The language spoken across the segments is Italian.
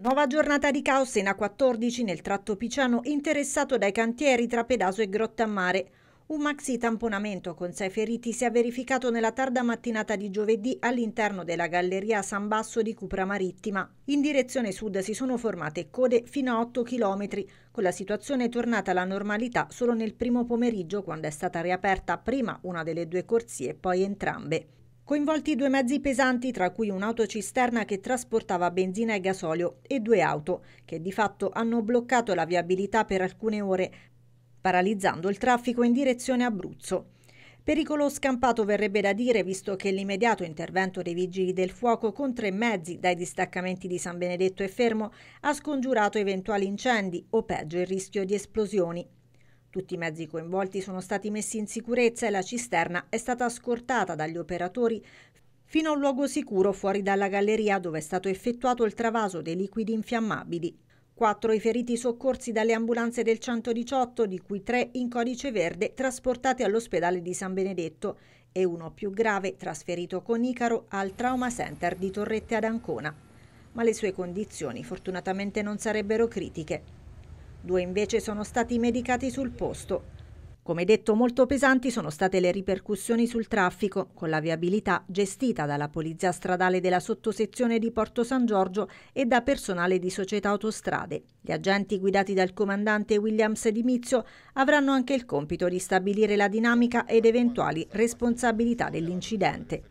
Nuova giornata di caos in A14 nel tratto Piciano interessato dai cantieri tra Pedaso e a Mare. Un maxi tamponamento con sei feriti si è verificato nella tarda mattinata di giovedì all'interno della galleria San Basso di Cupra Marittima. In direzione sud si sono formate code fino a 8 km, con la situazione tornata alla normalità solo nel primo pomeriggio quando è stata riaperta prima una delle due corsie e poi entrambe. Coinvolti due mezzi pesanti, tra cui un'autocisterna che trasportava benzina e gasolio e due auto, che di fatto hanno bloccato la viabilità per alcune ore, paralizzando il traffico in direzione Abruzzo. Pericolo scampato verrebbe da dire, visto che l'immediato intervento dei vigili del fuoco con tre mezzi dai distaccamenti di San Benedetto e Fermo ha scongiurato eventuali incendi o peggio il rischio di esplosioni. Tutti i mezzi coinvolti sono stati messi in sicurezza e la cisterna è stata scortata dagli operatori fino a un luogo sicuro fuori dalla galleria dove è stato effettuato il travaso dei liquidi infiammabili. Quattro i feriti soccorsi dalle ambulanze del 118, di cui tre in codice verde trasportati all'ospedale di San Benedetto e uno più grave trasferito con Icaro al Trauma Center di Torrette ad Ancona. Ma le sue condizioni fortunatamente non sarebbero critiche due invece sono stati medicati sul posto. Come detto, molto pesanti sono state le ripercussioni sul traffico, con la viabilità gestita dalla Polizia Stradale della sottosezione di Porto San Giorgio e da personale di società autostrade. Gli agenti guidati dal comandante Williams Di Mizio avranno anche il compito di stabilire la dinamica ed eventuali responsabilità dell'incidente.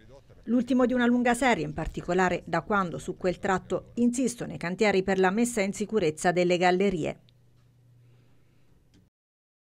L'ultimo di una lunga serie, in particolare da quando su quel tratto insistono i cantieri per la messa in sicurezza delle gallerie.